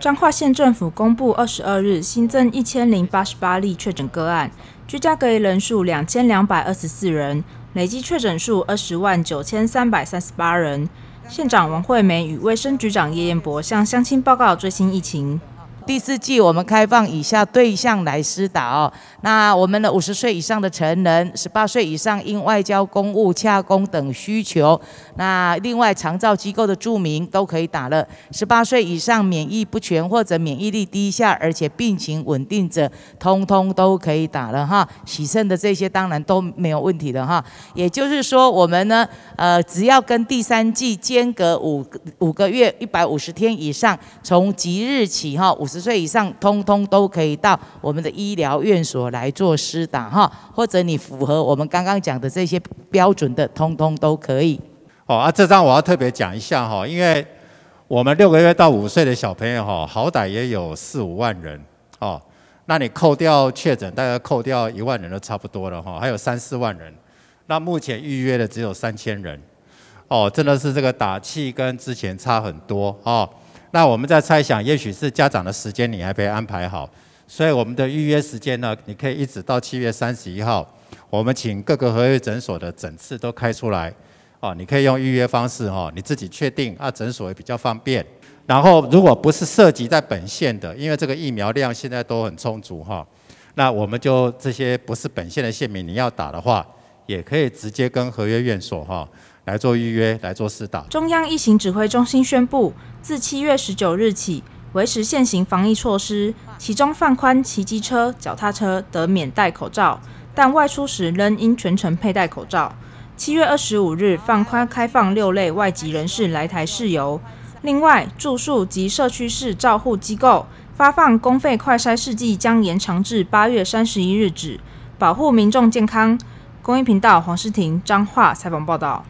彰化县政府公布二十二日新增一千零八十八例确诊个案，居家隔离人数两千两百二十四人，累计确诊数二十万九千三百三十八人。县长王惠梅与卫生局长叶彦博向乡亲报告最新疫情。第四季我们开放以下对象来施打哦。那我们的五十岁以上的成人，十八岁以上因外交公务、洽公等需求，那另外长照机构的住民都可以打了。十八岁以上免疫不全或者免疫力低下，而且病情稳定者，通通都可以打了哈。喜肾的这些当然都没有问题的哈。也就是说，我们呢，呃，只要跟第三季间隔五五个月一百五十天以上，从即日起哈，五十。十岁以上，通通都可以到我们的医疗院所来做施打哈，或者你符合我们刚刚讲的这些标准的，通通都可以。哦啊，这张我要特别讲一下哈，因为我们六个月到五岁的小朋友哈，好歹也有四五万人哦，那你扣掉确诊，大概扣掉一万人都差不多了哈，还有三四万人，那目前预约的只有三千人，哦，真的是这个打气跟之前差很多哦。那我们在猜想，也许是家长的时间你还没安排好，所以我们的预约时间呢，你可以一直到七月三十一号，我们请各个合约诊所的诊次都开出来，哦，你可以用预约方式哦，你自己确定，啊，诊所也比较方便。然后如果不是涉及在本县的，因为这个疫苗量现在都很充足哈，那我们就这些不是本县的县民，你要打的话，也可以直接跟合约院所哈。来做预约，来做疏导。中央疫情指挥中心宣布，自七月十九日起维持现行防疫措施，其中放宽骑机车、脚踏车得免戴口罩，但外出时仍应全程佩戴口罩。七月二十五日放宽开放六类外籍人士来台事由，另外住宿及社区式照护机构发放公费快筛试剂将延长至八月三十一日止，保护民众健康。公益频道黄诗婷、张桦采访报道。